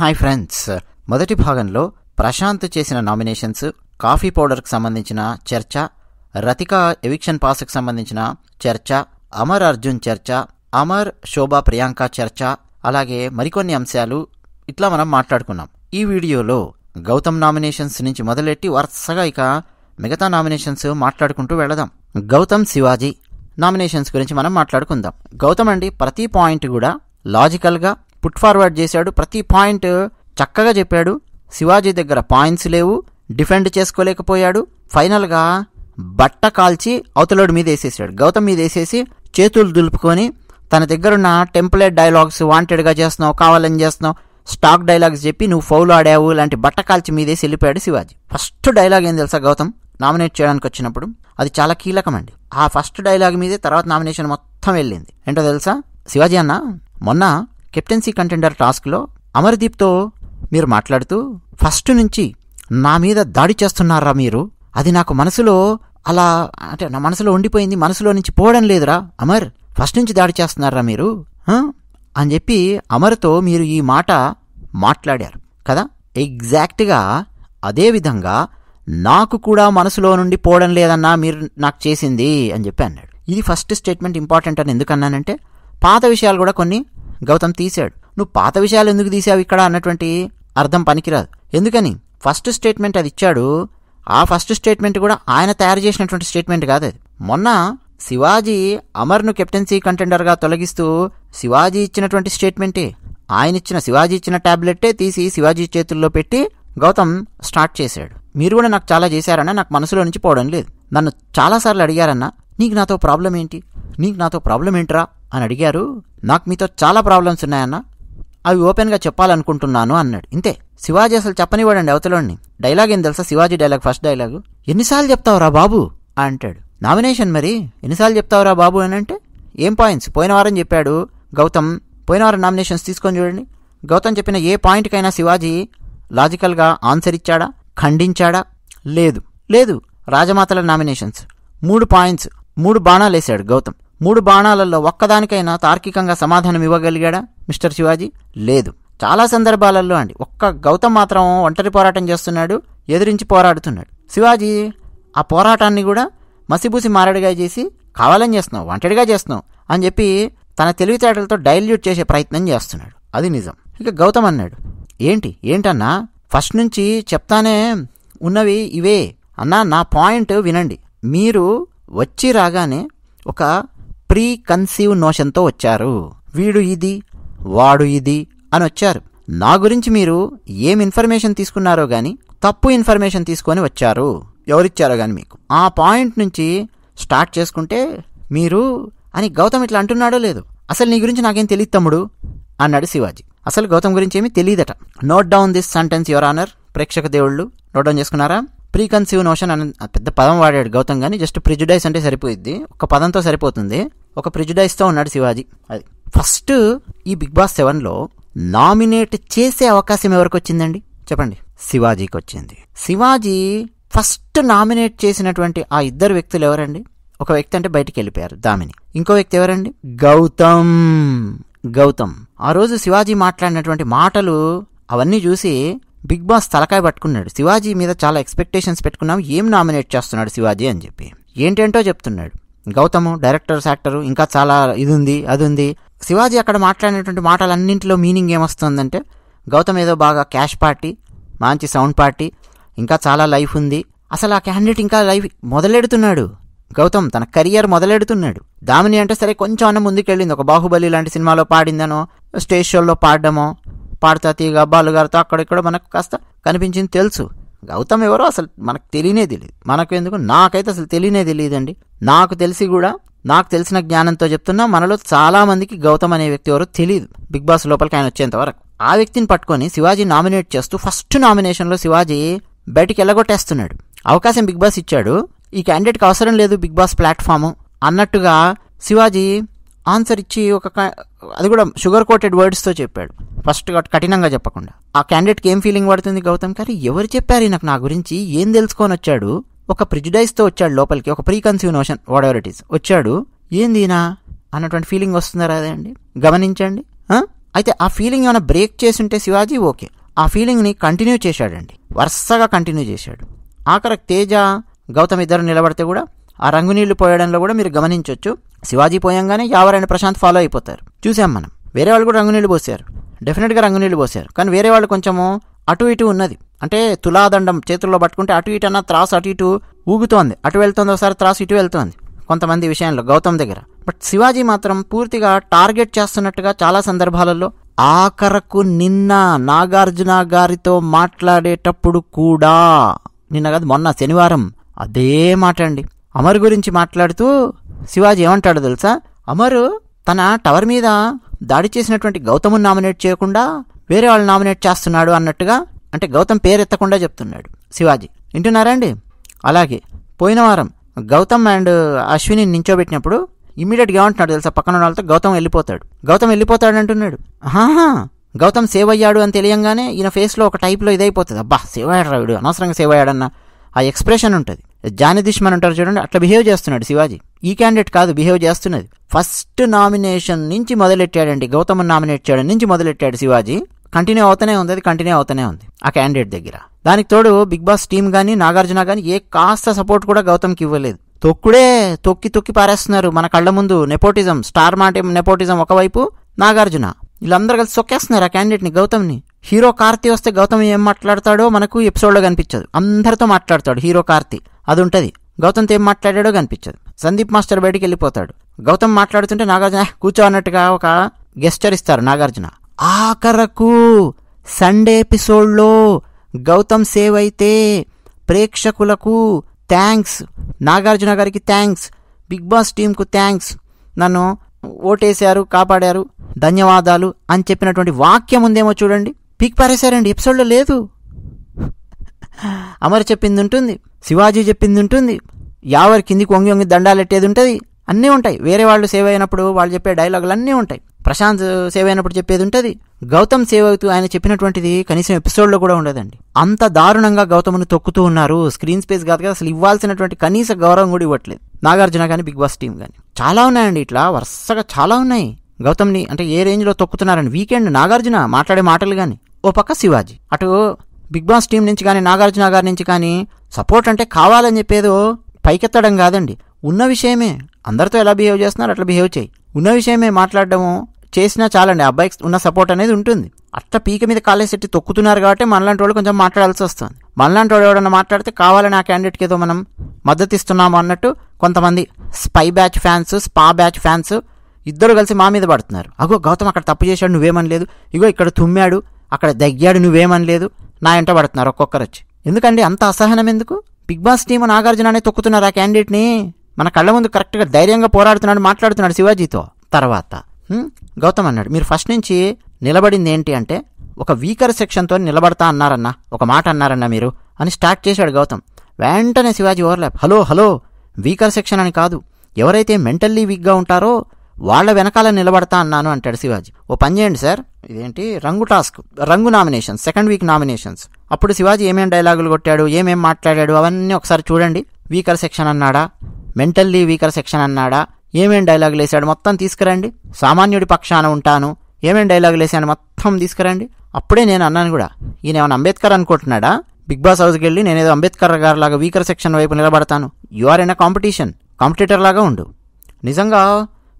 hi friends మొదటి భాగంలో ప్రశాంత్ చేసిన నామినేషన్స్ కాఫీ పౌడర్కి సంబంధించిన చర్చ రతిక ఎవిక్షన్ పాస్కి సంబంధించిన చర్చ అమర్ అర్జున్ చర్చ అమర్ శోభా ప్రియాంక చర్చ అలాగే మరికొన్ని అంశాలు ఇట్లా మనం మాట్లాడుకున్నాం ఈ వీడియోలో గౌతమ్ నామినేషన్స్ నుంచి మొదలెట్టి వరుసగా ఇక మిగతా నామినేషన్స్ మాట్లాడుకుంటూ వెళదాం గౌతమ్ శివాజీ నామినేషన్స్ గురించి మనం మాట్లాడుకుందాం గౌతమ్ అండి ప్రతి పాయింట్ కూడా లాజికల్గా పుట్ ఫార్వర్డ్ చేశాడు ప్రతి పాయింట్ చక్కగా చెప్పాడు శివాజీ దగ్గర పాయింట్స్ లేవు డిఫెండ్ చేసుకోలేకపోయాడు ఫైనల్గా బట్ట కాల్చి అవతలోడి మీద వేసేసాడు గౌతమ్ మీద వేసేసి చేతులు దులుపుకొని తన దగ్గరున్న టెంప్లెట్ డైలాగ్స్ వాంటెడ్గా చేస్తున్నావు కావాలని చేస్తున్నావు స్టాక్ డైలాగ్స్ చెప్పి నువ్వు ఫౌల్ ఆడావు లాంటి బట్ట కాల్చి మీదేసి వెళ్ళిపోయాడు శివాజీ ఫస్ట్ డైలాగ్ ఏం తెలుసా గౌతమ్ నామినేట్ చేయడానికి వచ్చినప్పుడు అది చాలా కీలకమండి ఆ ఫస్ట్ డైలాగ్ మీదే తర్వాత నామినేషన్ మొత్తం వెళ్ళింది ఏంటో తెలుసా శివాజీ అన్న మొన్న కెప్టెన్సీ కంటెండర్ టాస్క్లో అమర్దీప్తో మీరు మాట్లాడుతూ ఫస్ట్ నుంచి నా మీద దాడి చేస్తున్నారా మీరు అది నాకు మనసులో అలా అంటే నా మనసులో ఉండిపోయింది మనసులో నుంచి పోవడం లేదురా అమర్ ఫస్ట్ నుంచి దాడి చేస్తున్నారా మీరు అని చెప్పి అమర్తో మీరు ఈ మాట మాట్లాడారు కదా ఎగ్జాక్ట్గా అదేవిధంగా నాకు కూడా మనసులో నుండి పోవడం లేదన్నా మీరు నాకు చేసింది అని చెప్పి అన్నాడు ఇది ఫస్ట్ స్టేట్మెంట్ ఇంపార్టెంట్ అని ఎందుకన్నానంటే పాత విషయాలు కూడా కొన్ని గౌతమ్ తీశాడు నువ్వు పాత విషయాలు ఎందుకు తీసావు ఇక్కడ అన్నటువంటి అర్థం పనికిరాదు ఎందుకని ఫస్ట్ స్టేట్మెంట్ అది ఇచ్చాడు ఆ ఫస్ట్ స్టేట్మెంట్ కూడా ఆయన తయారు చేసినటువంటి స్టేట్మెంట్ కాదు అది మొన్న శివాజీ అమర్ను కెప్టెన్సీ కంటెండర్గా తొలగిస్తూ శివాజీ ఇచ్చినటువంటి స్టేట్మెంటే ఆయన ఇచ్చిన శివాజీ ఇచ్చిన ట్యాబ్లెట్టే తీసి శివాజీ చేతుల్లో పెట్టి గౌతమ్ స్టార్ట్ చేశాడు మీరు కూడా నాకు చాలా చేశారన్నా నాకు మనసులో నుంచి పోవడం లేదు నన్ను చాలాసార్లు అడిగారన్నా నీకు నాతో ప్రాబ్లం ఏంటి నీకు నాతో ప్రాబ్లం ఏంట్రా అని అడిగారు నాకు మీతో చాలా ప్రాబ్లమ్స్ ఉన్నాయన్న అవి ఓపెన్గా చెప్పాలనుకుంటున్నాను అన్నాడు ఇంతే శివాజీ అసలు చెప్పనివ్వడండి అవతలోని డైలాగ్ ఏం తెలుసా శివాజీ డైలాగ్ ఫస్ట్ డైలాగు ఎన్నిసార్లు చెప్తావురా బాబు అంటాడు నామినేషన్ మరి ఎన్నిసార్లు చెప్తావురా బాబు అని అంటే ఏం పాయింట్స్ పోయిన వారం చెప్పాడు గౌతమ్ పోయిన వారం నామినేషన్స్ తీసుకొని చూడండి గౌతమ్ చెప్పిన ఏ పాయింట్కైనా శివాజీ లాజికల్గా ఆన్సర్ ఇచ్చాడా ఖండించాడా లేదు లేదు రాజమాతల నామినేషన్స్ మూడు పాయింట్స్ మూడు బాణాలు వేసాడు గౌతమ్ మూడు బాణాలలో ఒక్కదానికైనా తార్కికంగా సమాధానం ఇవ్వగలిగాడా మిస్టర్ శివాజీ లేదు చాలా సందర్భాలలో అండి ఒక్క గౌతమ్ మాత్రం ఒంటరి పోరాటం చేస్తున్నాడు ఎదిరించి పోరాడుతున్నాడు శివాజీ ఆ పోరాటాన్ని కూడా మసిబూసి మారడిగా చేసి కావాలని చేస్తున్నావు ఒంటరిగా చేస్తున్నావు అని చెప్పి తన తెలివితేటలతో డైల్యూట్ చేసే ప్రయత్నం చేస్తున్నాడు అది నిజం ఇక గౌతమ్ అన్నాడు ఏంటి ఏంటన్నా ఫస్ట్ నుంచి చెప్తానే ఉన్నవి ఇవే అన్నా నా పాయింట్ వినండి మీరు వచ్చి రాగానే ఒక ప్రీ కన్సీవ్ నోషన్తో వచ్చారు వీడు ఇది వాడు ఇది అని వచ్చారు నా గురించి మీరు ఏం ఇన్ఫర్మేషన్ తీసుకున్నారో కానీ తప్పు ఇన్ఫర్మేషన్ తీసుకొని వచ్చారు ఎవరిచ్చారో కానీ మీకు ఆ పాయింట్ నుంచి స్టార్ట్ చేసుకుంటే మీరు అని గౌతమ్ ఇట్లా అంటున్నాడో లేదు అసలు నీ గురించి నాకేం తెలియదు తమ్ముడు అన్నాడు శివాజీ అసలు గౌతమ్ గురించి ఏమీ తెలియదట note down this sentence your honour ప్రేక్షక దేవుళ్ళు నోట్ డౌన్ చేసుకున్నారా ప్రీ కన్సీవ్ నోషన్ అని పెద్ద పదం వాడాడు గౌతమ్ గాని జస్ట్ ప్రిజుడైస్ అంటే సరిపోయిద్ది ఒక పదంతో సరిపోతుంది ఒక ప్రిజుడైస్తో ఉన్నాడు శివాజీ అది ఫస్ట్ ఈ బిగ్ బాస్ సెవెన్లో నామినేట్ చేసే అవకాశం ఎవరికి వచ్చిందండి చెప్పండి శివాజీకి వచ్చింది శివాజీ ఫస్ట్ నామినేట్ చేసినటువంటి ఆ ఇద్దరు వ్యక్తులు ఎవరండి ఒక వ్యక్తి అంటే బయటికి వెళ్ళిపోయారు దామిని ఇంకో వ్యక్తి ఎవరండి గౌతమ్ గౌతమ్ ఆ రోజు శివాజీ మాట్లాడినటువంటి మాటలు అవన్నీ చూసి బిగ్ బాస్ తలకాయ పట్టుకున్నాడు శివాజీ మీద చాలా ఎక్స్పెక్టేషన్స్ పెట్టుకున్నాం ఏం నామినేట్ చేస్తున్నాడు శివాజీ అని చెప్పి ఏంటేంటో చెప్తున్నాడు గౌతమ్ డైరెక్టర్స్ యాక్టర్ ఇంకా చాలా ఇది ఉంది అది ఉంది శివాజీ అక్కడ మాట్లాడినటువంటి మాటలన్నింటిలో మీనింగ్ ఏమొస్తుందంటే గౌతమ్ ఏదో బాగా క్యాష్ పార్టీ మంచి సౌండ్ పార్టీ ఇంకా చాలా లైఫ్ ఉంది అసలు ఆ క్యాండిడేట్ ఇంకా లైఫ్ మొదలెడుతున్నాడు గౌతమ్ తన కెరియర్ మొదలెడుతున్నాడు దామిని అంటే సరే కొంచెం అన్న ముందుకెళ్ళింది ఒక బాహుబలి లాంటి సినిమాలో పాడిందనో స్టేజ్ షోల్లో పాడడమో పాడుతా తీ గబ్బాలు గారితో అక్కడిక్కడ మనకు కాస్త కనిపించింది తెలుసు గౌతమ్ ఎవరో అసలు మనకు తెలియనే తెలియదు మనకు ఎందుకు నాకైతే అసలు తెలియనే తెలియదండి నాకు తెలిసి కూడా నాకు తెలిసిన జ్ఞానంతో చెప్తున్నా మనలో చాలామందికి గౌతమ్ అనే వ్యక్తి ఎవరో తెలియదు బిగ్ బాస్ లోపలికి ఆయన వచ్చేంత వరకు ఆ వ్యక్తిని పట్టుకొని శివాజీ నామినేట్ చేస్తూ ఫస్ట్ నామినేషన్లో శివాజీ బయటికి వెళ్ళగొట్టేస్తున్నాడు అవకాశం బిగ్ బాస్ ఇచ్చాడు ఈ క్యాండిడేట్కి అవసరం లేదు బిగ్ బాస్ ప్లాట్ఫామ్ అన్నట్టుగా శివాజీ ఆన్సర్ ఇచ్చి ఒక అది కూడా షుగర్ కోటెడ్ వర్డ్స్తో చెప్పాడు ఫస్ట్ కఠినంగా చెప్పకుండా ఆ క్యాండిడేట్కి ఏం ఫీలింగ్ పడుతుంది గౌతమ్ గారు ఎవరు చెప్పారు నాకు నా గురించి ఏం తెలుసుకొని వచ్చాడు ఒక ప్రిజుడైజ్తో వచ్చాడు లోపలికి ఒక preconceive notion whatever it is వచ్చాడు ఏందినా అన్నటువంటి ఫీలింగ్ వస్తుందా అండి గమనించండి అయితే ఆ ఫీలింగ్ ఏమైనా బ్రేక్ ఉంటే శివాజీ ఓకే ఆ ఫీలింగ్ని కంటిన్యూ చేశాడండి వరుసగా కంటిన్యూ చేశాడు ఆఖరికి తేజ గౌతమ్ ఇద్దరు నిలబడితే కూడా ఆ రంగు నీళ్లు పోయడంలో కూడా మీరు గమనించవచ్చు శివాజీ పోయంగానే యావరైన ప్రశాంత్ ఫాలో అయిపోతారు చూసాం మనం వేరే వాళ్ళు కూడా రంగు నీళ్లు పోసారు డెఫినెట్గా రంగు నీళ్లు పోసారు కానీ వేరే వాళ్ళు కొంచెము అటు ఇటు ఉన్నది అంటే తులాదండం చేతుల్లో పట్టుకుంటే అటు ఇటు అన్న త్రాసు అటు ఇటు ఊగుతోంది అటు వెళ్తుంది ఒకసారి త్రాసు ఇటు వెళ్తోంది కొంతమంది విషయంలో గౌతమ్ దగ్గర బట్ శివాజీ మాత్రం పూర్తిగా టార్గెట్ చేస్తున్నట్టుగా చాలా సందర్భాలలో ఆఖరకు నిన్న నాగార్జున గారితో మాట్లాడేటప్పుడు కూడా నిన్న కాదు మొన్న శనివారం అదే మాట అండి అమర్ గురించి మాట్లాడుతూ శివాజీ ఏమంటాడు తెలుసా అమరు తన టవర్ మీద దాడి చేసినటువంటి గౌతమును నామినేట్ చేయకుండా వేరే వాళ్ళు నామినేట్ చేస్తున్నాడు అన్నట్టుగా అంటే గౌతమ్ పేరెత్తకుండా చెప్తున్నాడు శివాజీ వింటున్నారా అండి అలాగే పోయిన వారం గౌతమ్ అండ్ అశ్విని నించోబెట్టినప్పుడు ఇమీడియట్గా ఉంటున్నాడు తెలుసా పక్కన వాళ్ళతో గౌతమ్ వెళ్ళిపోతాడు గౌతమ్ వెళ్ళిపోతాడు అంటున్నాడు ఆహా గౌతమ్ సేవ్ అయ్యాడు అని తెలియంగానే ఈయన ఫేస్లో ఒక టైప్లో ఇదైపోతుంది అబ్బా సేవ్ అయ్యాడు రావిడు అనవసరంగా సేవ్ అయ్యాడన్న ఆ ఎక్స్ప్రెషన్ ఉంటుంది జాని దుష్మన్ అంటారు చూడండి అట్లా బిహేవ్ చేస్తున్నాడు శివాజీ ఈ క్యాండిడేట్ కాదు బిహేవ్ చేస్తున్నది ఫస్ట్ నామినేషన్ నుంచి మొదలెట్టాడండి గౌతమ్ నామినేట్ చేయడం నుంచి మొదలెట్టాడు శివాజీ కంటిన్యూ అవుతూనే ఉంది అది కంటిన్యూ అవుతూనే ఉంది ఆ క్యాండిడేట్ దగ్గర దానికి తోడు బిగ్ బాస్ టీమ్ కానీ నాగార్జున కానీ ఏ కాస్త సపోర్ట్ కూడా గౌతమ్కి ఇవ్వలేదు తొక్కుడే తొక్కి తొక్కి పారేస్తున్నారు మన కళ్ళ ముందు నెపోటిజం స్టార్ మాట నెపోటిజం ఒకవైపు నాగార్జున వీళ్ళందరూ కలిసి సొక్కేస్తున్నారు ఆ క్యాండిడేట్ని గౌతమ్ని హీరో కార్తి వస్తే గౌతమ్ ఏం మాట్లాడతాడో మనకు ఎపిసోడ్లో కనిపించదు అందరితో మాట్లాడతాడు హీరో కార్తి అది ఉంటుంది గౌతమ్తో ఏం మాట్లాడాడో కనిపించదు సందీప్ మాస్టర్ బయటికి వెళ్ళిపోతాడు గౌతమ్ మాట్లాడుతుంటే నాగార్జున కూర్చో అన్నట్టుగా ఒక గెస్టర్ ఇస్తారు నాగార్జున ఆఖరకు సండే ఎపిసోడ్లో గౌతమ్ సేవ్ అయితే ప్రేక్షకులకు థ్యాంక్స్ నాగార్జున గారికి థ్యాంక్స్ బిగ్ బాస్ టీంకు థ్యాంక్స్ నన్ను ఓటేశారు కాపాడారు ధన్యవాదాలు అని చెప్పినటువంటి వాక్యం ఉందేమో చూడండి పిక్ పారేశారండి ఎపిసోడ్లో లేదు అమర్ చెప్పింది ఉంటుంది శివాజీ చెప్పింది ఉంటుంది యావరి కిందికి వంగి వంగి దండాలెట్టేది ఉంటుంది అన్నీ ఉంటాయి వేరే వాళ్ళు సేవ్ అయినప్పుడు వాళ్ళు చెప్పే డైలాగులు అన్నీ ఉంటాయి ప్రశాంత్ సేవ్ అయినప్పుడు చెప్పేది ఉంటుంది గౌతమ్ సేవ్ అవుతూ ఆయన చెప్పినటువంటిది కనీసం ఎపిసోడ్లో కూడా ఉండదండి అంత దారుణంగా గౌతమ్ని తొక్కుతూ ఉన్నారు స్క్రీన్ స్పేస్ కాదు కదా అసలు ఇవ్వాల్సినటువంటి కనీస గౌరవం కూడా ఇవ్వట్లేదు నాగార్జున కానీ బిగ్ బాస్ టీం కానీ చాలా ఉన్నాయండి ఇట్లా వరుసగా చాలా ఉన్నాయి గౌతమ్ని అంటే ఏ రేంజ్లో తొక్కుతున్నారని వీకెండ్ నాగార్జున మాట్లాడే మాటలు కానీ ఓ పక్క శివాజీ అటు బిగ్ బాస్ టీం నుంచి కానీ నాగార్జున గారి నుంచి కానీ సపోర్ట్ అంటే కావాలని చెప్పేదో పైకెత్తడం కాదండి ఉన్న విషయమే అందరితో ఎలా బిహేవ్ చేస్తున్నారు అట్లా బిహేవ్ చేయి ఉన్న విషయమే మాట్లాడడము చేసినా చాలండి అబ్బాయికి ఉన్న సపోర్ట్ అనేది ఉంటుంది అట్లా పీక మీద కాలేజ్ సెట్టి తొక్కుతున్నారు కాబట్టి మనలాంటి వాళ్ళు కొంచెం మాట్లాడాల్సి వస్తుంది మనలాంటి వాళ్ళు ఎవడన్నా మాట్లాడితే కావాలని ఆ క్యాండిడేట్కి ఏదో మనం మద్దతు ఇస్తున్నాము అన్నట్టు కొంతమంది spy batch fans spy batch fans ఇద్దరు కలిసి మా మీద పడుతున్నారు అగో గౌతమ్ అక్కడ తప్పు చేశాడు నువ్వేమనలేదు ఇగో ఇక్కడ తుమ్మాడు అక్కడ దగ్గాడు నువ్వేమనలేదు నా ఎంట పడుతున్నారు ఒక్కొక్కరు వచ్చి ఎందుకండి అంత అసహనం ఎందుకు బిగ్ బాస్ టీమ్ నాగార్జున అనే తొక్కుతున్నారు ఆ క్యాండిడేట్ని మన కళ్ళ ముందు కరెక్ట్గా ధైర్యంగా పోరాడుతున్నాడు మాట్లాడుతున్నాడు శివాజీతో తర్వాత గౌతమ్ అన్నాడు మీరు ఫస్ట్ నుంచి నిలబడింది ఏంటి అంటే ఒక వీకర్ సెక్షన్తో నిలబడతా అన్నారన్న ఒక మాట అన్నారన్న మీరు అని స్టార్ట్ చేశాడు గౌతమ్ వెంటనే Shivaji overlap hello hello weaker section అని కాదు ఎవరైతే మెంటల్లీ వీక్గా ఉంటారో వాళ్ళ వెనకాల నిలబడతా అన్నాను అంటాడు శివాజీ ఓ పని చేయండి సార్ ఇదేంటి రంగు టాస్క్ రంగు నామినేషన్స్ సెకండ్ వీక్ నామినేషన్స్ అప్పుడు శివాజీ ఏమేం డైలాగులు కొట్టాడు ఏమేం మాట్లాడాడు అవన్నీ ఒకసారి చూడండి వీకర్ సెక్షన్ అన్నాడా మెంటల్లీ వీకర్ సెక్షన్ అన్నాడా ఏమేం డైలాగులు వేసాడు మొత్తం తీసుకురండి సామాన్యుడి పక్షాన ఉంటాను ఏమేం డైలాగులు వేసాను మొత్తం తీసుకురండి అప్పుడే నేను అన్నాను కూడా ఈయన ఏమైనా అంబేద్కర్ అనుకుంటున్నాడా బిగ్ బాస్ హౌస్కి వెళ్ళి నేనేదో అంబేద్కర్ గారు లాగా వీకర్ సెక్షన్ వైపు నిలబడతాను you are in a competition competitor లాగా ఉండు నిజంగా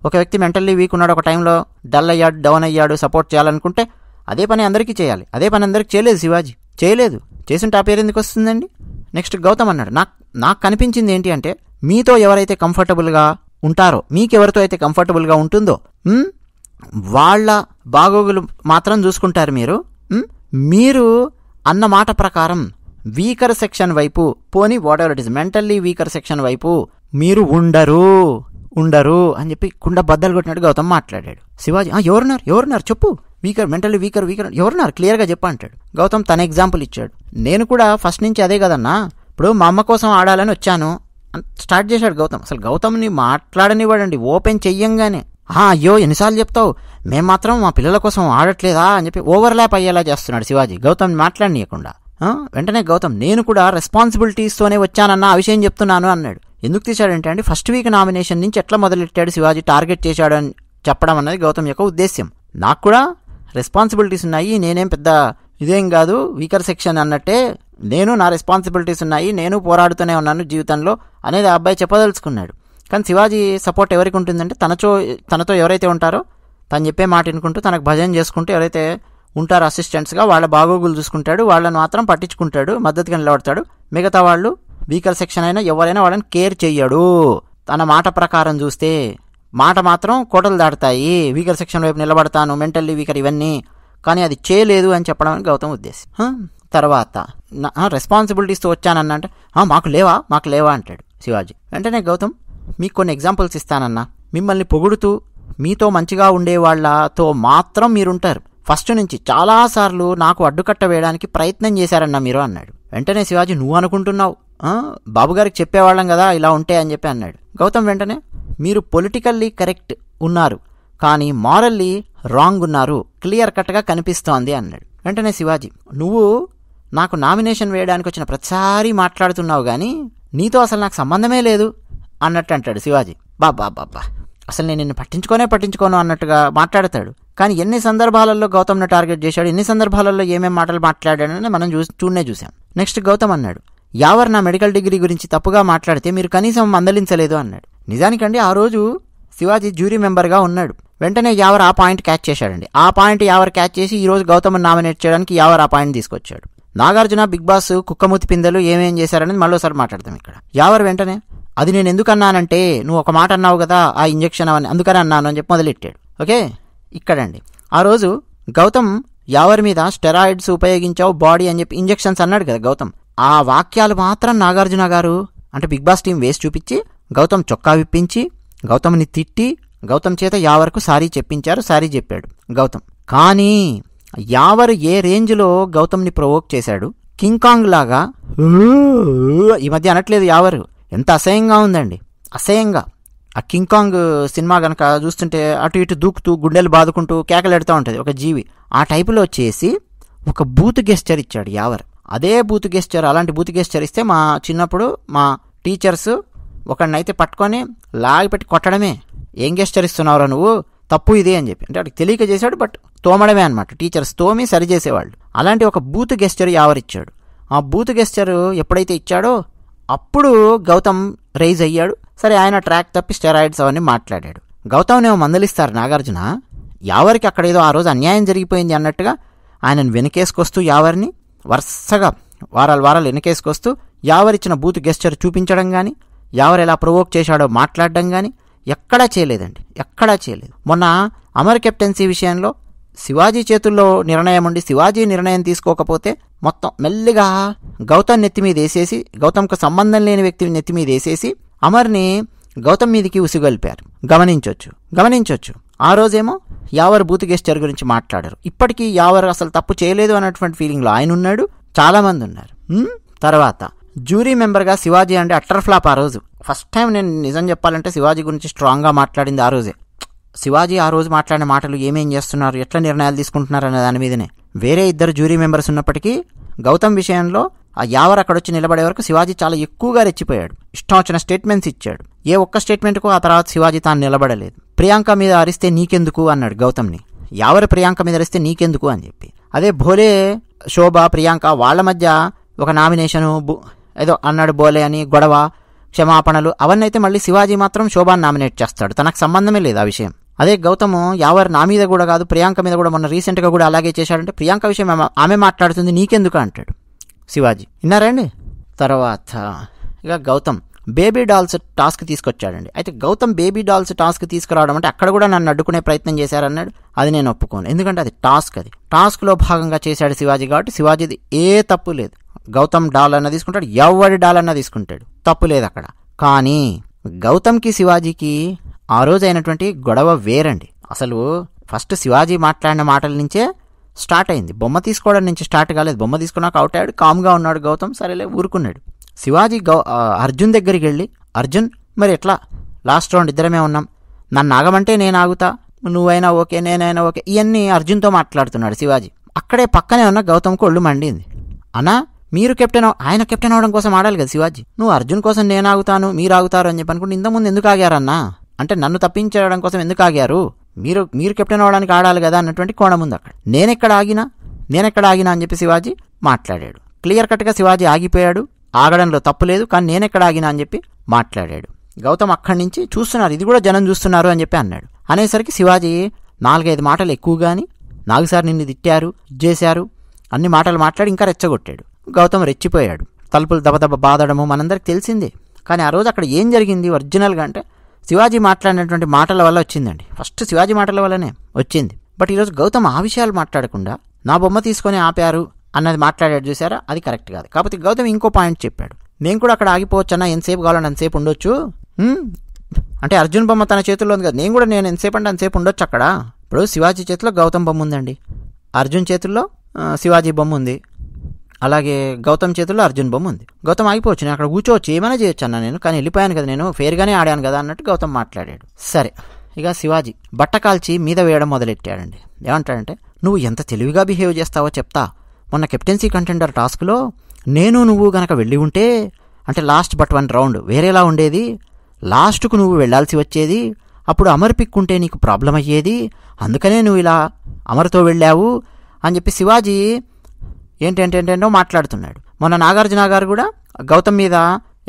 ఒక వ్యక్తి మెంటల్లీ వీక్ ఉన్నాడు ఒక టైంలో డల్ అయ్యాడు డౌన్ అయ్యాడు సపోర్ట్ చేయాలనుకుంటే అదే పని అందరికీ చేయాలి అదే పని అందరికీ చేయలేదు శివాజీ చేయలేదు చేసిన పేరు ఎందుకు వస్తుందండి నెక్స్ట్ గౌతమ్ అన్నాడు నాకు నాకు కనిపించింది ఏంటి అంటే మీతో ఎవరైతే కంఫర్టబుల్గా ఉంటారో మీకెవరితో అయితే కంఫర్టబుల్గా ఉంటుందో వాళ్ళ బాగోగులు మాత్రం చూసుకుంటారు మీరు మీరు అన్న మాట ప్రకారం వీకర్ సెక్షన్ వైపు పోని whatever it is mentally weaker section వైపు మీరు ఉండరు ఉండరు అని చెప్పి కుండ బద్దలు కొట్టినట్టు గౌతమ్ మాట్లాడాడు శివాజీ ఎవరున్నారు ఎవరున్నారు చెప్పు వీకర్ మెంటల్లీ వీకర్ వీకర్ ఎవరున్నారు క్లియర్గా చెప్పు అంటాడు గౌతమ్ తన ఎగ్జాంపుల్ ఇచ్చాడు నేను కూడా ఫస్ట్ నుంచి అదే కదన్నా ఇప్పుడు మా అమ్మ కోసం ఆడాలని వచ్చాను స్టార్ట్ చేశాడు గౌతమ్ అసలు గౌతమ్ని మాట్లాడనివ్వడండి ఓపెన్ చెయ్యంగానే అయ్యో ఎన్నిసార్లు చెప్తావు మేము మాత్రం మా పిల్లల కోసం ఆడట్లేదా అని చెప్పి ఓవర్లాప్ అయ్యేలా చేస్తున్నాడు శివాజీ గౌతమ్ మాట్లాడనీయకుండా వెంటనే గౌతమ్ నేను కూడా రెస్పాన్సిబిలిటీస్తోనే వచ్చానన్న ఆ విషయం చెప్తున్నాను అన్నాడు ఎందుకు తీశాడంటే అండి ఫస్ట్ వీక్ నామినేషన్ నుంచి ఎట్లా మొదలెట్టాడు శివాజీ టార్గెట్ చేశాడు అని చెప్పడం అన్నది గౌతమ్ యొక్క ఉద్దేశ్యం నాకు కూడా రెస్పాన్సిబిలిటీస్ ఉన్నాయి నేనేం పెద్ద ఇదేం కాదు వీకర్ సెక్షన్ అన్నట్టే నేను నా రెస్పాన్సిబిలిటీస్ ఉన్నాయి నేను పోరాడుతూనే ఉన్నాను జీవితంలో అనేది ఆ అబ్బాయి చెప్పదలుచుకున్నాడు కానీ శివాజీ సపోర్ట్ ఎవరికి ఉంటుందంటే తనచో తనతో ఎవరైతే ఉంటారో తను చెప్పే మాట వినుకుంటూ తనకు భజన చేసుకుంటూ ఎవరైతే ఉంటారు అసిస్టెంట్స్గా వాళ్ళ బాగోగులు చూసుకుంటాడు వాళ్ళని మాత్రం పట్టించుకుంటాడు మద్దతుగా నిలబడతాడు మిగతా వాళ్ళు వీకల్ సెక్షన్ అయినా ఎవరైనా వాళ్ళని కేర్ చెయ్యడు తన మాట ప్రకారం చూస్తే మాట మాత్రం కోటలు దాటుతాయి వీకర్ సెక్షన్ వైపు నిలబడతాను మెంటల్లీ వీకర్ ఇవన్నీ కానీ అది చేయలేదు అని చెప్పడం గౌతమ్ ఉద్దేశం తర్వాత రెస్పాన్సిబిలిటీస్తో వచ్చానన్న అంటే మాకు లేవా మాకు లేవా అంటాడు శివాజీ వెంటనే గౌతమ్ మీకు కొన్ని ఎగ్జాంపుల్స్ ఇస్తానన్నా మిమ్మల్ని పొగుడుతూ మీతో మంచిగా ఉండేవాళ్లతో మాత్రం మీరుంటారు ఫస్ట్ నుంచి చాలాసార్లు నాకు అడ్డుకట్ట వేయడానికి ప్రయత్నం చేశారన్న మీరు అన్నాడు వెంటనే శివాజీ నువ్వు అనుకుంటున్నావు బాబుగారికి చెప్పేవాళ్ళం కదా ఇలా ఉంటే అని చెప్పి అన్నాడు గౌతమ్ వెంటనే మీరు పొలిటికల్లీ కరెక్ట్ ఉన్నారు కానీ మారల్లీ రాంగ్ ఉన్నారు క్లియర్ కట్గా కనిపిస్తోంది అన్నాడు వెంటనే శివాజీ నువ్వు నాకు నామినేషన్ వేయడానికి వచ్చిన ప్రతిసారి మాట్లాడుతున్నావు కానీ నీతో అసలు నాకు సంబంధమే లేదు అన్నట్టు అంటాడు శివాజీ బాబా బాబా అసలు నేను నిన్ను పట్టించుకోనే పట్టించుకోను అన్నట్టుగా మాట్లాడతాడు కానీ ఎన్ని సందర్భాలలో గౌతమ్ని టార్గెట్ చేశాడు ఎన్ని సందర్భాలలో ఏమేమి మాటలు మాట్లాడాడని మనం చూ చూడనే చూసాం నెక్స్ట్ గౌతమ్ అన్నాడు యావర్ నా మెడికల్ డిగ్రీ గురించి తప్పుగా మాట్లాడితే మీరు కనీసం మందలించలేదు అన్నాడు నిజానికండి ఆ రోజు శివాజీ జ్యూరీ మెంబర్గా ఉన్నాడు వెంటనే యావర్ ఆ పాయింట్ క్యాచ్ చేశాడండి ఆ పాయింట్ యావర్ క్యాచ్ చేసి ఈ రోజు గౌతమ్ నామినేట్ చేయడానికి యావర్ ఆ పాయింట్ తీసుకొచ్చాడు నాగార్జున బిగ్ బాస్ కుక్కమూతి పిందెలు ఏమేం చేశారనేది మళ్ళీసారి మాట్లాడతాం ఇక్కడ యావరు వెంటనే అది నేను ఎందుకు అన్నానంటే నువ్వు ఒక మాట అన్నావు కదా ఆ ఇంజక్షన్ అవన్నీ అందుకని అన్నాను అని చెప్పి మొదలెట్టాడు ఓకే ఇక్కడండి ఆ రోజు గౌతమ్ యావరి మీద స్టెరాయిడ్స్ ఉపయోగించావు బాడీ అని చెప్పి ఇంజక్షన్స్ అన్నాడు కదా గౌతమ్ ఆ వాక్యాలు మాత్రం నాగార్జున గారు అంటే బిగ్ బాస్ టీం వేసి చూపించి గౌతమ్ చొక్కా విప్పించి గౌతమ్ని తిట్టి గౌతమ్ చేత యావరకు సారీ చెప్పించారు సారీ చెప్పాడు గౌతమ్ కానీ యావరు ఏ రేంజ్లో గౌతమ్ని ప్రొవోక్ చేశాడు కింగ్ కాంగ్ లాగా ఈ మధ్య అనట్లేదు యావరు ఎంత అసహ్యంగా ఉందండి అసహ్యంగా ఆ కింగ్ కాంగ్ సినిమా కనుక చూస్తుంటే అటు ఇటు దూకుతూ గుండెలు బాదుకుంటూ కేకలెడుతూ ఉంటుంది ఒక జీవి ఆ టైపులో చేసి ఒక బూత్ గెస్చర్ ఇచ్చాడు యావర్ అదే బూత్ గెస్చర్ అలాంటి బూత్ గెస్చర్ ఇస్తే మా చిన్నప్పుడు మా టీచర్స్ ఒకడినైతే పట్టుకొని లాగి పెట్టి కొట్టడమే ఏం గెస్చర్ ఇస్తున్నావురా నువ్వు తప్పు ఇదే అని చెప్పి అంటే వాడికి తెలియక చేశాడు బట్ తోమడమే అనమాట టీచర్స్ తోమి సరిచేసేవాళ్ళు అలాంటి ఒక బూత్ గెస్చర్ ఎవరిచ్చాడు ఆ బూత్ గెస్చర్ ఎప్పుడైతే ఇచ్చాడో అప్పుడు గౌతమ్ రైజ్ అయ్యాడు సరే ఆయన ట్రాక్ తప్పి స్టెరాయిడ్స్ అవన్నీ మాట్లాడాడు గౌతమ్నేమో మందలిస్తారు నాగార్జున యావరికి అక్కడ ఏదో ఆ రోజు అన్యాయం జరిగిపోయింది అన్నట్టుగా ఆయనను వెనకేసుకొస్తూ యావరిని వరుసగా వారాలు వారాలు వెనకేసుకొస్తూ ఎవరిచ్చిన బూత్ గెస్చర్ చూపించడం కానీ ఎవరు ఎలా ప్రొవోక్ చేశాడో మాట్లాడడం కానీ ఎక్కడా చేయలేదండి ఎక్కడా చేయలేదు మొన్న అమర్ కెప్టెన్సీ విషయంలో శివాజీ చేతుల్లో నిర్ణయం ఉండి శివాజీ నిర్ణయం తీసుకోకపోతే మొత్తం మెల్లిగా గౌతమ్ నెత్తి మీద వేసేసి గౌతమ్కు సంబంధం లేని వ్యక్తిని నెత్తి మీద వేసేసి అమర్ని గౌతమ్ మీదకి ఉసిగొల్పారు గమనించవచ్చు గమనించవచ్చు ఆ రోజేమో యావర్ బూత్ గెస్టర్ గురించి మాట్లాడారు ఇప్పటికీ యావర్ అసలు తప్పు చేయలేదు అన్నటువంటి ఫీలింగ్లో ఆయన ఉన్నాడు చాలామంది ఉన్నారు తర్వాత జ్యూరీ మెంబర్గా శివాజీ అంటే అట్టర్ ఫ్లాప్ ఆ రోజు ఫస్ట్ టైం నేను నిజం చెప్పాలంటే శివాజీ గురించి స్ట్రాంగ్గా మాట్లాడింది ఆ రోజే శివాజీ ఆ రోజు మాట్లాడిన మాటలు ఏమేం చేస్తున్నారు ఎట్లా నిర్ణయాలు తీసుకుంటున్నారు అనే దాని మీదనే వేరే ఇద్దరు జ్యూరీ మెంబర్స్ ఉన్నప్పటికీ గౌతమ్ విషయంలో ఆ యావర్ అక్కడ వచ్చి నిలబడే వరకు శివాజీ చాలా ఎక్కువగా రెచ్చిపోయాడు ఇష్టం వచ్చిన స్టేట్మెంట్స్ ఇచ్చాడు ఏ ఒక్క స్టేట్మెంట్కు ఆ తర్వాత శివాజీ తాను నిలబడలేదు ప్రియాంక మీద అరిస్తే నీకెందుకు అన్నాడు గౌతమ్ని యావరు ప్రియాంక మీద అరిస్తే నీకెందుకు అని చెప్పి అదే భోలే శోభ ప్రియాంక వాళ్ళ మధ్య ఒక నామినేషను ఏదో అన్నాడు బోలే అని గొడవ క్షమాపణలు అవన్నైతే మళ్ళీ శివాజీ మాత్రం శోభాన్ నామినేట్ చేస్తాడు తనకు సంబంధమే లేదు ఆ విషయం అదే గౌతమ్ ఎవరు నా మీద కూడా కాదు ప్రియాంక మీద కూడా మొన్న రీసెంట్గా కూడా అలాగే చేశాడంటే ప్రియాంక విషయం ఆమె మాట్లాడుతుంది నీకెందుకు అంటాడు శివాజీ విన్నారండి తర్వాత ఇక గౌతమ్ బేబీ డాల్స్ టాస్క్ తీసుకొచ్చాడండి అయితే గౌతమ్ బేబీ డాల్స్ టాస్క్ తీసుకురావడం అంటే అక్కడ కూడా నన్ను అడ్డుకునే ప్రయత్నం చేశారన్నాడు అది నేను ఒప్పుకోను ఎందుకంటే అది టాస్క్ అది టాస్క్లో భాగంగా చేశాడు శివాజీ కాబట్టి శివాజీది ఏ తప్పు లేదు గౌతమ్ డాల్ అన్న తీసుకుంటాడు ఎవడి డాల్ అన్న తీసుకుంటాడు తప్పు లేదు అక్కడ కానీ గౌతమ్కి శివాజీకి ఆ రోజు అయినటువంటి గొడవ వేరండి అసలు ఫస్ట్ శివాజీ మాట్లాడిన మాటల నుంచే స్టార్ట్ అయింది బొమ్మ తీసుకోవడం నుంచి స్టార్ట్ కాలేదు బొమ్మ తీసుకున్నాక అవుట్ అయ్యాడు కామ్గా ఉన్నాడు గౌతమ్ సరేలే ఊరుకున్నాడు శివాజీ గౌ అర్జున్ దగ్గరికి వెళ్ళి అర్జున్ మరి ఎట్లా లాస్ట్ రౌండ్ ఇద్దరమే ఉన్నాం నన్ను ఆగమంటే నేను ఆగుతా నువ్వైనా ఓకే నేనైనా ఓకే ఇవన్నీ అర్జున్తో మాట్లాడుతున్నాడు శివాజీ అక్కడే పక్కనే ఉన్న గౌతమ్కు ఒళ్ళు మండింది అనా మీరు కెప్టెన్ ఆయన కెప్టెన్ అవడం కోసం ఆడాలి కదా శివాజీ నువ్వు అర్జున్ కోసం నేను ఆగుతాను మీరు ఆగుతారు అని చెప్పి అనుకుంటే ఇంతకుముందు ఎందుకు ఆగారన్నా అంటే నన్ను తప్పించడం కోసం ఎందుకు ఆగారు మీరు మీరు కెప్టెన్ అవడానికి ఆడాలి కదా అన్నటువంటి కోణం ఉంది అక్కడ నేనెక్కడ ఆగినా నేనెక్కడ ఆగినా అని చెప్పి శివాజీ మాట్లాడాడు క్లియర్ కట్గా శివాజీ ఆగిపోయాడు ఆగడంలో తప్పు లేదు కానీ నేనెక్కడ ఆగినా అని చెప్పి మాట్లాడాడు గౌతమ్ అక్కడి నుంచి చూస్తున్నారు ఇది కూడా జనం చూస్తున్నారు అని చెప్పి అన్నాడు అనేసరికి శివాజీ నాలుగైదు మాటలు ఎక్కువగాని నాగుసారి నిన్ను తిట్టారు చేశారు అన్ని మాటలు మాట్లాడి ఇంకా రెచ్చగొట్టాడు గౌతమ్ రెచ్చిపోయాడు తలుపులు దబదబ బాదడము మనందరికి తెలిసిందే కానీ ఆ రోజు అక్కడ ఏం జరిగింది ఒరిజినల్గా అంటే శివాజీ మాట్లాడినటువంటి మాటల వల్ల వచ్చిందండి ఫస్ట్ శివాజీ మాటల వల్లనే వచ్చింది బట్ ఈరోజు గౌతమ్ ఆ విషయాలు మాట్లాడకుండా నా బొమ్మ తీసుకొని ఆపారు అన్నది మాట్లాడాడు చూసారా అది కరెక్ట్ కాదు కాకపోతే గౌతమ్ ఇంకో పాయింట్ చెప్పాడు నేను కూడా అక్కడ ఆగిపోవచ్చన్నా ఎంతసేపు కావాలని అంతసేపు ఉండొచ్చు అంటే అర్జున్ బొమ్మ తన చేతుల్లో ఉంది కదా నేను కూడా నేను ఎంతసేపు అంటే అంతసేపు ఉండొచ్చు అక్కడ ఇప్పుడు శివాజీ చేతిలో గౌతమ్ బొమ్మ ఉందండి అర్జున్ చేతుల్లో శివాజీ బొమ్మ ఉంది అలాగే గౌతమ్ చేతుల్లో అర్జున్ బొమ్మ ఉంది గౌతమ్ ఆగిపోవచ్చు నేను అక్కడ కూర్చోవచ్చు ఏమైనా చేయొచ్చు అన్న నేను కానీ వెళ్ళిపోయాను కదా నేను ఫేర్గానే ఆడాను కదా అన్నట్టు గౌతమ్ మాట్లాడాడు సరే ఇక శివాజీ బట్ట కాల్చి మీద వేయడం మొదలెట్టాడండి ఏమంటాడంటే నువ్వు ఎంత తెలివిగా బిహేవ్ చేస్తావో చెప్తా మొన్న కెప్టెన్సీ కంటెండర్ టాస్క్లో నేను నువ్వు గనక వెళ్ళి ఉంటే అంటే లాస్ట్ బట్ వన్ రౌండ్ వేరేలా ఉండేది లాస్ట్కు నువ్వు వెళ్లాల్సి వచ్చేది అప్పుడు అమర్ పిక్కుంటే నీకు ప్రాబ్లం అయ్యేది అందుకనే నువ్వు ఇలా అమర్తో వెళ్ళావు అని చెప్పి శివాజీ ఏంటేంటేంటేంటో మాట్లాడుతున్నాడు మొన్న నాగార్జున గారు కూడా గౌతమ్ మీద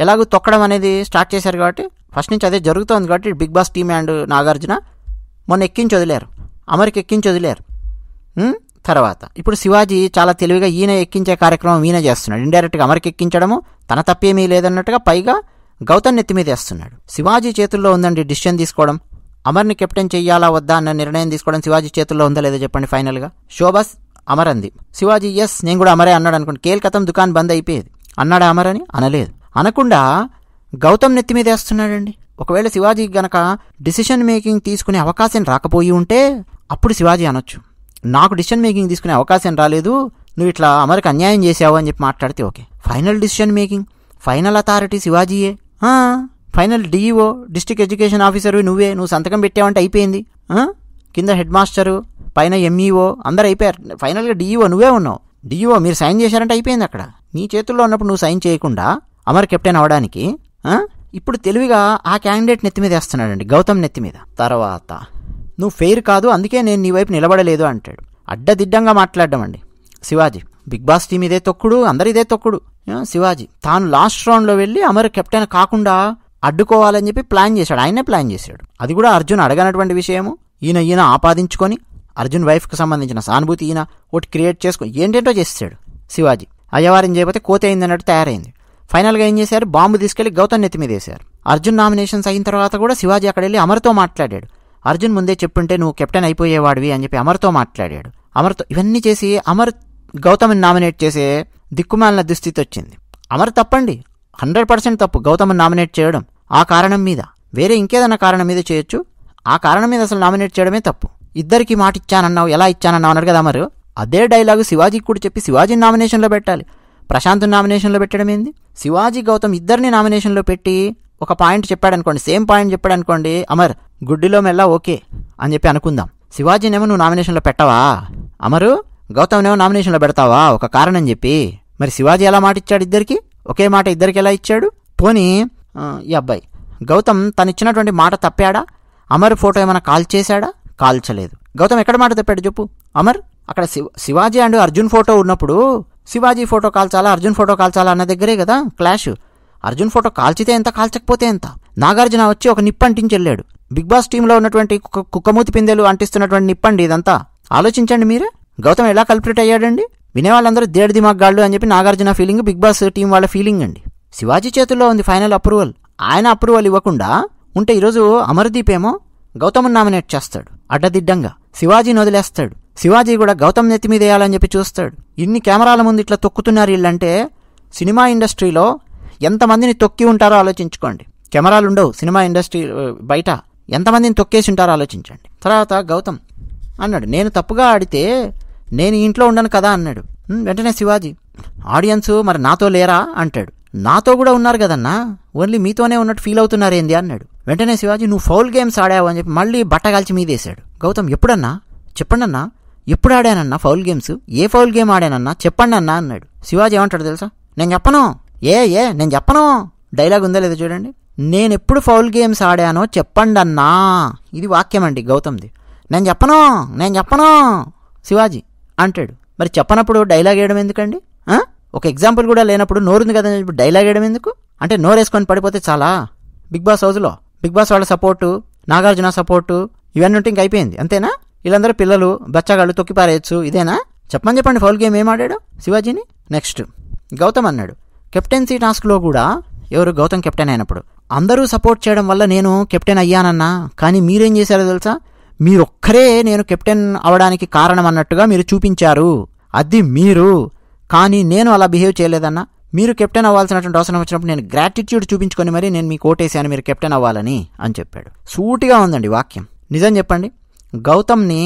ఎలాగో తొక్కడం అనేది స్టార్ట్ చేశారు కాబట్టి ఫస్ట్ నుంచి అదే జరుగుతోంది కాబట్టి Bigg Boss team and Nagarjuna మొన్న ఎక్కించి వదిలేరు అమరికి ఎక్కించి వదిలేరు తర్వాత ఇప్పుడు శివాజీ చాలా తెలివిగా ఈయన ఎక్కించే కార్యక్రమం ఈయన చేస్తున్నాడు ఇండైరెక్ట్గా అమరికి ఎక్కించడము తన తప్పేమీ లేదన్నట్టుగా పైగా గౌతమ్ నెత్తి మీద వేస్తున్నాడు శివాజీ చేతుల్లో ఉందండి డిసిషన్ తీసుకోవడం అమర్ని కెప్టెన్ చెయ్యాలా వద్దా అన్న నిర్ణయం తీసుకోవడం శివాజీ చేతుల్లో ఉందా లేదా చెప్పండి ఫైనల్గా శోభాస్ అమరంది శివాజీ ఎస్ నేను కూడా అమరే అన్నాడు అనుకోండి కేల్కతం దుకాన్ బంద్ అయిపోయేది అన్నాడా అమరని అనలేదు అనకుండా గౌతమ్ నెత్తి మీద వేస్తున్నాడండి ఒకవేళ శివాజీ గనక డిసిషన్ మేకింగ్ తీసుకునే అవకాశం రాకపోయి ఉంటే అప్పుడు శివాజీ అనొచ్చు నాకు డిసిషన్ మేకింగ్ తీసుకునే అవకాశం రాలేదు నువ్వు ఇట్లా అమరికి అన్యాయం చేసావు అని చెప్పి మాట్లాడితే okay final decision making final authority శివాజీయే final DEO district education officer నువ్వే నువ్వు సంతకం పెట్టావంటే అయిపోయింది కింద హెడ్ మాస్టరు పైన ఎంఈఓ e అందరు అయిపోయారు ఫైనల్గా డిఈఓ e నువ్వే ఉన్నావు డిఈఓ e మీరు సైన్ చేశారంటే అయిపోయింది అక్కడ నీ చేతుల్లో ఉన్నప్పుడు నువ్వు సైన్ చేయకుండా అమర్ కెప్టెన్ అవడానికి ఇప్పుడు తెలివిగా ఆ క్యాండిడేట్ నెత్తి మీద వేస్తున్నాడండి గౌతమ్ నెత్తి మీద తర్వాత నువ్వు ఫెయిర్ కాదు అందుకే నేను నీ వైపు నిలబడలేదు అంటాడు అడ్డదిడ్డంగా మాట్లాడడం అండి శివాజీ బిగ్ బాస్ టీం ఇదే తొక్కుడు అందరు ఇదే తొక్కుడు శివాజీ తాను లాస్ట్ రౌండ్లో వెళ్ళి అమర్ కెప్టెన్ కాకుండా అడ్డుకోవాలని చెప్పి ప్లాన్ చేశాడు ఆయనే ప్లాన్ చేశాడు అది కూడా అర్జున్ అడగనటువంటి విషయము ఈయన ఈయన ఆపాదించుకొని అర్జున్ వైఫ్కి సంబంధించిన సానుభూతి ఈయన ఒకటి క్రియేట్ చేసుకుని ఏంటేంటో చేస్తాడు శివాజీ అయ్యవారిని చేయబోతే కోత అయిందన్నట్టు తయారైంది ఫైనల్గా ఏం చేశారు బాంబు తీసుకెళ్లి గౌతమ్ నెత్తి మీద వేశారు అర్జున్ నామినేషన్స్ అయిన తర్వాత కూడా శివాజీ అక్కడ వెళ్ళి అమర్తో మాట్లాడాడు అర్జున్ ముందే చెప్పుంటే నువ్వు కెప్టెన్ అయిపోయేవాడివి అని చెప్పి అమర్తో మాట్లాడాడు అమర్తో ఇవన్నీ చేసి అమర్ గౌతమ్ని నామినేట్ చేసే దిక్కుమాలిన దుస్థితి వచ్చింది అమర్ తప్పండి హండ్రెడ్ పర్సెంట్ తప్పు గౌతమ్ని నామినేట్ చేయడం ఆ కారణం మీద వేరే ఇంకేదన్నా కారణం మీద చేయొచ్చు ఆ కారణం మీద అసలు నామినేట్ చేయడమే తప్పు ఇద్దరికి మాట ఇచ్చానన్నావు ఎలా ఇచ్చానన్నావు అన్నారు కదా మరి అదే డైలాగు శివాజీకి కూడా చెప్పి శివాజీని నామినేషన్లో పెట్టాలి ప్రశాంత్ నామినేషన్లో పెట్టడం ఏంది శివాజీ గౌతమ్ ఇద్దరిని నామినేషన్లో పెట్టి ఒక పాయింట్ చెప్పాడనుకోండి సేమ్ పాయింట్ చెప్పాడనుకోండి అమర్ గుడ్డిలో మెల్ల ఓకే అని చెప్పి అనుకుందాం శివాజీనేమో నువ్వు నామినేషన్లో పెట్టవా అమరు గౌతమ్నేమో నామినేషన్లో పెడతావా ఒక కారణం చెప్పి మరి శివాజీ ఎలా మాట ఇచ్చాడు ఇద్దరికి ఒకే మాట ఇద్దరికి ఎలా ఇచ్చాడు పోనీ ఈ అబ్బాయి గౌతమ్ తను ఇచ్చినటువంటి మాట తప్పాడా అమర్ ఫోటో ఏమైనా కాల్ చేశాడా కాల్చలేదు గౌతమ్ ఎక్కడ మాట తప్పాడు చెప్పు అమర్ అక్కడ శివ శివాజీ అండ్ అర్జున్ ఫోటో ఉన్నప్పుడు శివాజీ ఫోటో కాల్చాలా అర్జున్ ఫోటో కాల్చాలా అన్న దగ్గరే కదా క్లాష్ అర్జున్ ఫోటో కాల్చితే ఎంత కాల్చకపోతే ఎంత నాగార్జున వచ్చి ఒక నిప్పు అంటించి వెళ్ళాడు బిగ్ బాస్ టీంలో ఉన్నటువంటి కుక్కమూతి పిందెలు అంటిస్తున్నటువంటి నిప్పండి ఇదంతా ఆలోచించండి మీరే గౌతమ్ ఎలా కల్పరేట్ అయ్యాడండి వినేవాళ్ళందరూ దేడి గాళ్ళు అని చెప్పి Nagarjuna feeling Bigg Boss team వాళ్ళ ఫీలింగ్ అండి శివాజీ చేతుల్లో ఉంది ఫైనల్ అప్రూవల్ ఆయన అప్రూవల్ ఇవ్వకుండా ఉంటే ఈరోజు అమర్దీప్ ఏమో గౌతమ్ నామినేట్ చేస్తాడు అడ్డదిడ్డంగా శివాజీని వదిలేస్తాడు శివాజీ కూడా గౌతమ్ నెత్తి మీద వేయాలని చెప్పి చూస్తాడు ఇన్ని కెమెరాల ముందు ఇట్లా తొక్కుతున్నారు వీళ్ళంటే సినిమా ఇండస్ట్రీలో ఎంతమందిని తొక్కి ఉంటారో ఆలోచించుకోండి కెమెరాలు ఉండవు సినిమా ఇండస్ట్రీ బయట ఎంతమందిని తొక్కేసి ఉంటారో ఆలోచించండి తర్వాత గౌతమ్ అన్నాడు నేను తప్పుగా ఆడితే నేను ఇంట్లో ఉండను కదా అన్నాడు వెంటనే శివాజీ ఆడియన్స్ మరి నాతో లేరా అంటాడు నాతో కూడా ఉన్నారు కదన్నా ఓన్లీ మీతోనే ఉన్నట్టు ఫీల్ అవుతున్నారేంది అన్నాడు వెంటనే శివాజీ నువ్వు ఫౌల్ గేమ్స్ ఆడావు అని చెప్పి మళ్ళీ బట్ట కాల్చి మీదేశాడు గౌతమ్ ఎప్పుడన్నా చెప్పండన్నా ఎప్పుడు ఆడానన్నా ఫౌల్ గేమ్స్ ఏ ఫౌల్ గేమ్ ఆడానన్నా చెప్పండి అన్నా అన్నాడు శివాజీ ఏమంటాడు తెలుసా నేను చెప్పను ఏ ఏ నేను చెప్పను డైలాగ్ ఉందా లేదా చూడండి నేను ఎప్పుడు ఫౌల్ గేమ్స్ ఆడానో చెప్పండి అన్నా ఇది వాక్యం అండి గౌతమ్ది నేను చెప్పను నేను చెప్పను శివాజీ అంటాడు మరి చెప్పనప్పుడు డైలాగ్ వేయడం ఎందుకండి ఒక ఎగ్జాంపుల్ కూడా లేనప్పుడు నోరుంది కదా చెప్పి డైలాగ్ వేయడం ఎందుకు అంటే నోరేసుకొని పడిపోతే చాలా బిగ్ బాస్ హౌస్లో బిగ్ బాస్ వాళ్ళ సపోర్టు నాగార్జున సపోర్టు ఇవన్నీ ఉంటే ఇంక అయిపోయింది అంతేనా వీళ్ళందరూ పిల్లలు బచ్చగాళ్ళు తొక్కిపారేయచ్చు ఇదేనా చెప్పమని చెప్పండి ఫౌల్ గేమ్ ఏం ఆడాడు శివాజీని నెక్స్ట్ గౌతమ్ అన్నాడు కెప్టెన్సీ టాస్క్లో కూడా ఎవరు గౌతమ్ కెప్టెన్ అయినప్పుడు అందరూ సపోర్ట్ చేయడం వల్ల నేను కెప్టెన్ అయ్యానన్నా కానీ మీరేం చేశారో తెలుసా మీరొక్కరే నేను కెప్టెన్ అవడానికి కారణం అన్నట్టుగా మీరు చూపించారు అది మీరు కానీ నేను అలా బిహేవ్ చేయలేదన్నా మీరు కెప్టెన్ అవ్వాల్సినటువంటి అవసరం వచ్చినప్పుడు నేను గ్రాటిట్యూడ్ చూపించుకొని మరీ నేను మీకు ఓటేశాను మీరు కెప్టెన్ అవ్వాలని అని చెప్పాడు సూటిగా ఉందండి వాక్యం నిజం చెప్పండి గౌతమ్ని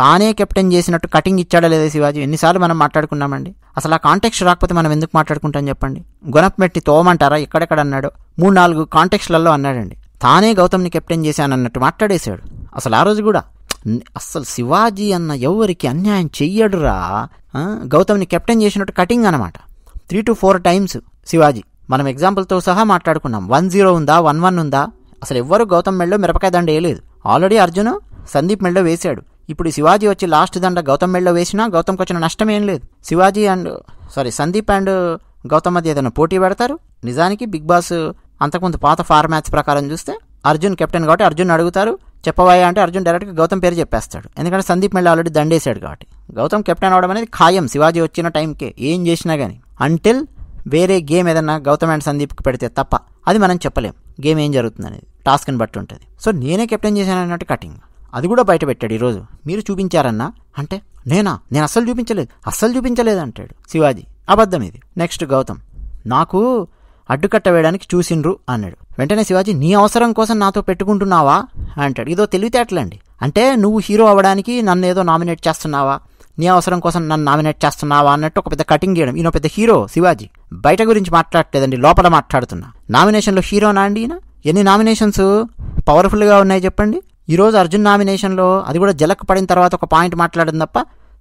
తానే కెప్టెన్ చేసినట్టు కటింగ్ ఇచ్చాడా లేదా శివాజీ ఎన్నిసార్లు మనం మాట్లాడుకున్నామండి అసలు ఆ కాంటెక్స్ట్ రాకపోతే మనం ఎందుకు మాట్లాడుకుంటాం చెప్పండి గొనపమెట్టి తోమంటారా ఎక్కడెక్కడ అన్నాడు మూడు నాలుగు కాంటెక్స్లలో అన్నాడండి తానే గౌతమ్ని కెప్టెన్ చేశానన్నట్టు మాట్లాడేశాడు అసలు ఆ రోజు కూడా అస్సలు శివాజీ అన్న ఎవరికి అన్యాయం చెయ్యడురా గౌతమ్ని కెప్టెన్ చేసినట్టు కటింగ్ అనమాట three two four times Shivaji మనం ఎగ్జాంపుల్తో సహా మాట్లాడుకున్నాం వన్ జీరో ఉందా వన్ వన్ ఉందా అసలు ఎవ్వరు గౌతమ్ మెళ్ళో మిరపకాయ దండ వేయలేదు ఆల్రెడీ అర్జున్ సందీప్ మెళ్ళో వేశాడు ఇప్పుడు శివాజీ వచ్చి లాస్ట్ దండ గౌతమ్ మెళ్ళో వేసినా గౌతమ్కి వచ్చిన నష్టం ఏం లేదు Shivaji and sorry Sandeep and Gautam మధ్య ఏదైనా పోటీ పెడతారు నిజానికి బిగ్ బాస్ అంతకుముందు పాత ఫార్మాట్స్ ప్రకారం చూస్తే అర్జున్ కెప్టెన్ కాబట్టి అర్జున్ అడుగుతారు చెప్పవయ్యా అంటే అర్జున్ డైరెక్ట్గా గౌతమ్ పేరు చెప్పేస్తాడు ఎందుకంటే సందీప్ మళ్ళీ ఆల్రెడీ దండేశాడు కాబట్టి గౌతమ్ కెప్టెన్ అవడం అనేది ఖాయం శివాజీ వచ్చిన టైంకే ఏం చేసినా కానీ అంటిల్ వేరే గేమ్ ఏదన్నా గౌతమ్ అండ్ సందీప్కి పెడితే తప్ప అది మనం చెప్పలేం గేమ్ ఏం జరుగుతుంది అనేది టాస్క్ని బట్టి ఉంటుంది సో నేనే కెప్టెన్ చేశాను అన్నట్టు కటింగ్ అది కూడా బయట పెట్టాడు ఈరోజు మీరు చూపించారన్నా అంటే నేనా నేను అస్సలు చూపించలేదు అస్సలు చూపించలేదు అంటాడు శివాజీ అబద్ధం ఇది నెక్స్ట్ గౌతమ్ నాకు అడ్డుకట్ట వేయడానికి చూసిండ్రు అన్నాడు వెంటనే శివాజీ నీ అవసరం కోసం నాతో పెట్టుకుంటున్నావా అంటాడు ఇదో తెలివితేటలండి అంటే నువ్వు హీరో అవ్వడానికి నన్ను ఏదో నామినేట్ చేస్తున్నావా నీ అవసరం కోసం నన్ను నామినేట్ చేస్తున్నావా అన్నట్టు ఒక పెద్ద కటింగ్ చేయడం ఈయన పెద్ద హీరో శివాజీ బయట గురించి మాట్లాడలేదండి లోపల మాట్లాడుతున్నా నామినేషన్లో హీరోనా అండి ఈయన ఎన్ని నామినేషన్స్ పవర్ఫుల్గా ఉన్నాయి చెప్పండి ఈరోజు అర్జున్ నామినేషన్లో అది కూడా జలక్ పడిన తర్వాత ఒక పాయింట్ మాట్లాడింది తప్ప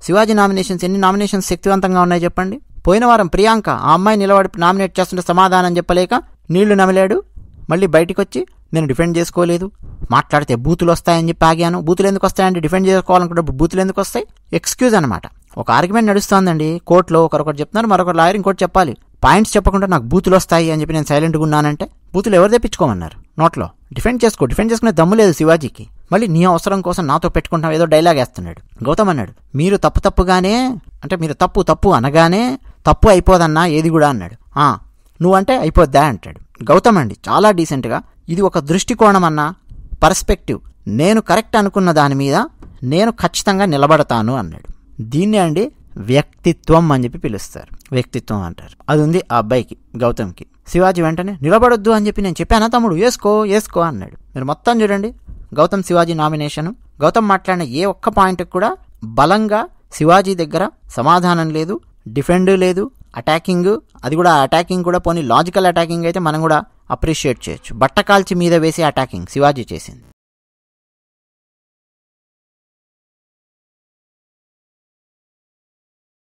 శివాజీ నామినేషన్స్ ఎన్ని నామినేషన్స్ శక్తివంతంగా ఉన్నాయి చెప్పండి పోయిన వారం ప్రియాంక ఆ అమ్మాయి నిలబడి నామినేట్ చేస్తుంటే సమాధానం చెప్పలేక నీళ్లు నమిలాడు మళ్ళీ బయటికొచ్చి నేను డిఫెండ్ చేసుకోలేదు మాట్లాడితే బూతులు వస్తాయని చెప్పి ఆగాను బూతులు ఎందుకు వస్తాయండి డిఫెండ్ చేసుకోవాలనుకున్నప్పుడు బూతులు ఎందుకు వస్తాయి ఎక్స్క్యూజ్ అనమాట ఒక ఆర్గ్యుమెంట్ నడుస్తుందండి కోర్టులో ఒకరొకరు చెప్తున్నారు మరొకరు లాయర్ ఇంకోటి చెప్పాలి పాయింట్స్ చెప్పకుండా నాకు బూతులు వస్తాయి అని చెప్పి నేను సైలెంట్గా ఉన్నానంటే బూతులు ఎవరు తెప్పించుకోమన్నారు నోట్లో డిఫెండ్ చేసుకో డిఫెండ్ చేసుకునే దమ్ము లేదు శివాజీకి మళ్ళీ నీ అవసరం కోసం నాతో పెట్టుకుంటాం ఏదో డైలాగ్ వేస్తున్నాడు గౌతమ్ అన్నాడు మీరు తప్పు తప్పుగానే అంటే మీరు తప్పు తప్పు అనగానే తప్పు అయిపోదన్నా ఏది కూడా అన్నాడు నువ్వంటే అయిపోద్దా అంటాడు గౌతమ్ అండి చాలా డీసెంట్గా ఇది ఒక దృష్టికోణం అన్న పర్స్పెక్టివ్ నేను కరెక్ట్ అనుకున్న దాని మీద నేను ఖచ్చితంగా నిలబడతాను అన్నాడు దీన్ని అండి వ్యక్తిత్వం అని చెప్పి పిలుస్తారు వ్యక్తిత్వం అంటారు అది ఉంది ఆ అబ్బాయికి గౌతమ్కి శివాజీ వెంటనే నిలబడొద్దు అని చెప్పి నేను చెప్పానా తమ్ముడు వేసుకో వేసుకో అన్నాడు మీరు మొత్తం చూడండి గౌతమ్ శివాజీ నామినేషను గౌతమ్ మాట్లాడిన ఏ ఒక్క పాయింట్కి కూడా బలంగా శివాజీ దగ్గర సమాధానం లేదు డిఫెండ్ లేదు అటాకింగ్ అది కూడా అటాకింగ్ కూడా పోనీ లాజికల్ అటాకింగ్ అయితే మనం కూడా అప్రిషియేట్ చేయొచ్చు బట్ట కాల్చి మీద వేసి అటాకింగ్ శివాజీ చేసింది